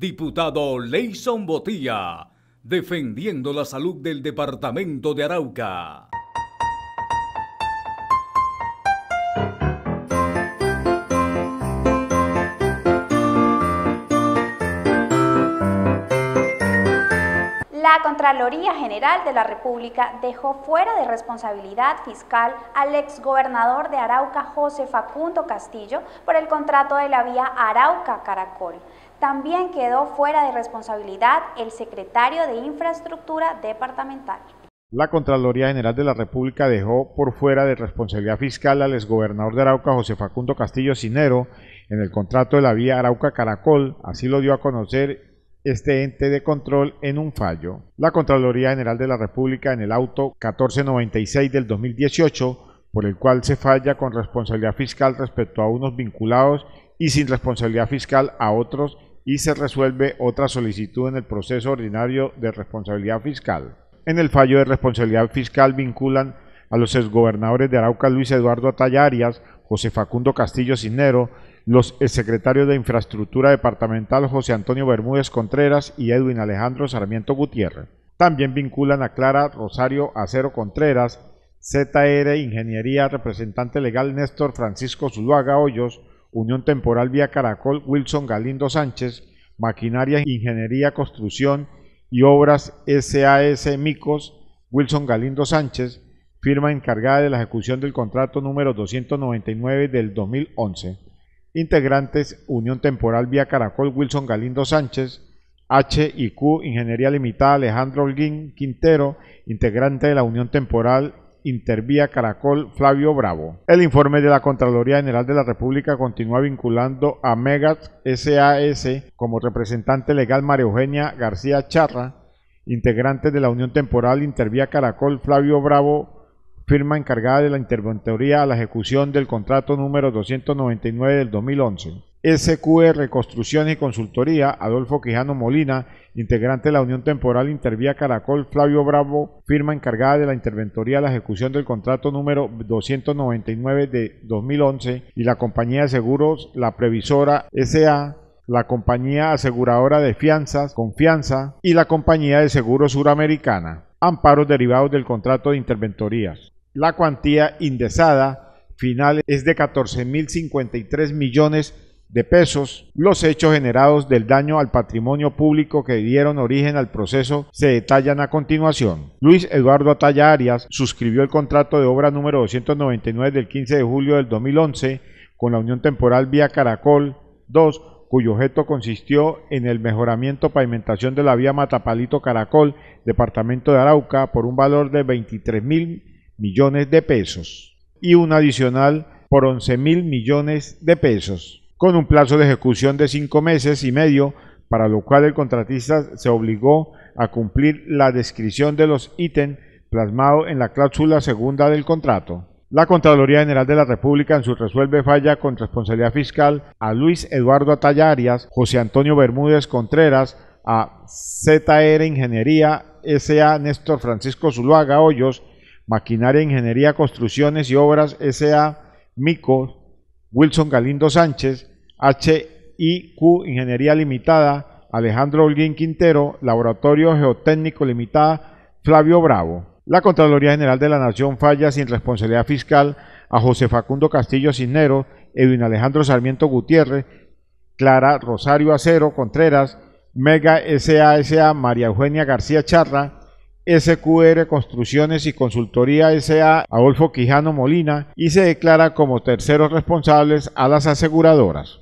diputado Leison Botía, defendiendo la salud del departamento de Arauca. La Contraloría General de la República dejó fuera de responsabilidad fiscal al exgobernador de Arauca, José Facundo Castillo, por el contrato de la vía Arauca-Caracol. También quedó fuera de responsabilidad el secretario de Infraestructura Departamental. La Contraloría General de la República dejó por fuera de responsabilidad fiscal al exgobernador de Arauca, José Facundo Castillo Sinero, en el contrato de la vía Arauca-Caracol, así lo dio a conocer este ente de control en un fallo. La Contraloría General de la República en el auto 1496 del 2018, por el cual se falla con responsabilidad fiscal respecto a unos vinculados y sin responsabilidad fiscal a otros y se resuelve otra solicitud en el proceso ordinario de responsabilidad fiscal. En el fallo de responsabilidad fiscal vinculan a los exgobernadores de Arauca Luis Eduardo Atalla Arias, José Facundo Castillo Cisnero, los secretarios de Infraestructura Departamental José Antonio Bermúdez Contreras y Edwin Alejandro Sarmiento Gutiérrez. También vinculan a Clara Rosario Acero Contreras, ZR Ingeniería, representante legal Néstor Francisco Zuluaga Hoyos, Unión Temporal Vía Caracol Wilson Galindo Sánchez, Maquinaria Ingeniería Construcción y Obras SAS Micos Wilson Galindo Sánchez, firma encargada de la ejecución del contrato número 299 del 2011. Integrantes Unión Temporal Vía Caracol Wilson Galindo Sánchez, H y Q Ingeniería Limitada Alejandro Holguín Quintero, integrante de la Unión Temporal Intervía Caracol Flavio Bravo. El informe de la Contraloría General de la República continúa vinculando a megat SAS como representante legal María Eugenia García Charra, integrante de la Unión Temporal Intervía Caracol Flavio Bravo firma encargada de la interventoría a la ejecución del contrato número 299 del 2011. SQR Reconstrucción y Consultoría, Adolfo Quijano Molina, integrante de la Unión Temporal Intervía Caracol, Flavio Bravo, firma encargada de la interventoría a la ejecución del contrato número 299 de 2011 y la compañía de seguros La Previsora SA, la compañía aseguradora de fianzas, Confianza y la compañía de seguros suramericana. Amparos derivados del contrato de interventorías. La cuantía indexada final es de 14.053 millones de pesos. Los hechos generados del daño al patrimonio público que dieron origen al proceso se detallan a continuación. Luis Eduardo Atalla Arias suscribió el contrato de obra número 299 del 15 de julio del 2011 con la Unión Temporal Vía Caracol 2 cuyo objeto consistió en el mejoramiento pavimentación de la vía Matapalito Caracol, departamento de Arauca, por un valor de 23.000 mil millones de pesos y un adicional por 11 mil millones de pesos, con un plazo de ejecución de cinco meses y medio, para lo cual el contratista se obligó a cumplir la descripción de los ítems plasmado en la cláusula segunda del contrato. La Contraloría General de la República en su resuelve falla con responsabilidad fiscal a Luis Eduardo Atallarias, José Antonio Bermúdez Contreras, a ZR Ingeniería S.A. Néstor Francisco Zuluaga Hoyos Maquinaria, Ingeniería, Construcciones y Obras S.A. Mico, Wilson Galindo Sánchez, HIQ Ingeniería Limitada, Alejandro Holguín Quintero, Laboratorio Geotécnico Limitada, Flavio Bravo. La Contraloría General de la Nación falla sin responsabilidad fiscal a José Facundo Castillo Cisnero, Edwin Alejandro Sarmiento Gutiérrez, Clara Rosario Acero Contreras, Mega SASA María Eugenia García Charra, SQR Construcciones y Consultoría SA Adolfo Quijano Molina y se declara como terceros responsables a las aseguradoras.